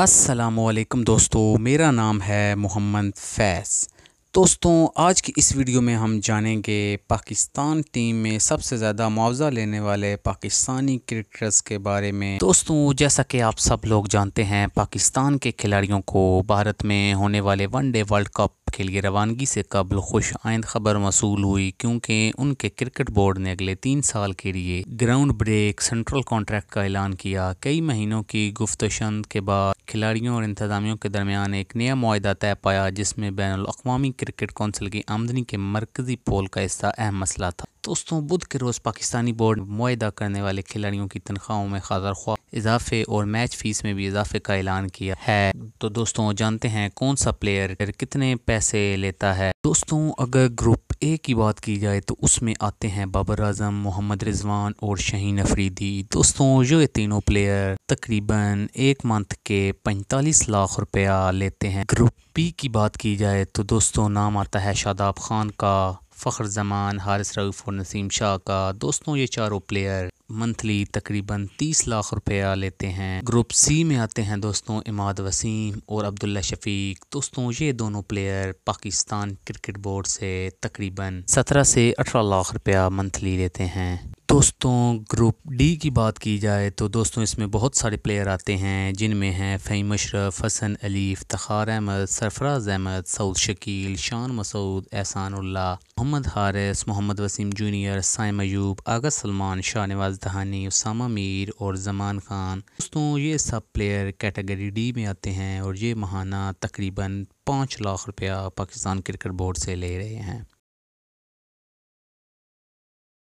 असलकम दोस्तों मेरा नाम है मोहम्मद फैज़ दोस्तों आज की इस वीडियो में हम जानेंगे पाकिस्तान टीम में सबसे ज़्यादा मुआवजा लेने वाले पाकिस्तानी क्रिकेटर्स के बारे में दोस्तों जैसा कि आप सब लोग जानते हैं पाकिस्तान के खिलाड़ियों को भारत में होने वाले वनडे वर्ल्ड कप के लिए रवानगी से कबल खुश आइंद खबर मसूल हुई क्योंकि उनके क्रिकेट बोर्ड ने अगले तीन साल के लिए ग्राउंड ब्रेक सेंट्रल कॉन्ट्रैक्ट का ऐलान किया कई महीनों की गुफ्तशन के बाद खिलाड़ियों और इंतजामियों के दरमियान एक नया माहा तय पाया जिसमें बैन अवी क्रिकेट कौंसिल की आमदनी के मरकजी पोल का हिस्सा अहम मसला था दोस्तों बुध के रोज़ पाकिस्तानी बोर्ड माहा करने वाले खिलाड़ियों की तनख्वाहों में खादर ख्वा इजाफे और मैच फीस में भी इजाफे का ऐलान किया है तो दोस्तों जानते हैं कौन सा प्लेयर कितने पैसे लेता है दोस्तों अगर ग्रुप ए की बात की जाए तो उसमें आते हैं बाबर आजम मोहम्मद रिजवान और शहीन अफरीदी दोस्तों ये तीनों प्लेयर तकरीबन एक मंथ के पैंतालीस लाख रुपया लेते हैं ग्रुप बी की बात की जाए तो दोस्तों नाम आता है शादाब खान का फ़ख्र जमान हारिस रऊफ़ और नसीम शाह का दोस्तों ये चारों प्लेयर मंथली तकरीबन 30 लाख रुपया लेते हैं ग्रुप सी में आते हैं दोस्तों इमाद वसीम और अब्दुल्ला शफीक दोस्तों ये दोनों प्लेयर पाकिस्तान क्रिकेट बोर्ड से तकरीबन 17 से 18 लाख रुपया मंथली लेते हैं दोस्तों ग्रुप डी की बात की जाए तो दोस्तों इसमें बहुत सारे प्लेयर आते हैं जिनमें हैं फ़हीम अशरफ हसन अली इफ्तार अहमद सरफराज अहमद सऊद शकील शान मसूद एहसानल्ला मोहम्मद हारिस मोहम्मद वसीम जूनियर साय मयूब आगत सलमान शाहनवाज दहानी उसामा मीर और जमान खान दोस्तों ये सब प्लेयर कैटेगरी डी में आते हैं और ये महाना तकरीबन पाँच लाख रुपया पाकिस्तान क्रिकेट बोर्ड से ले रहे हैं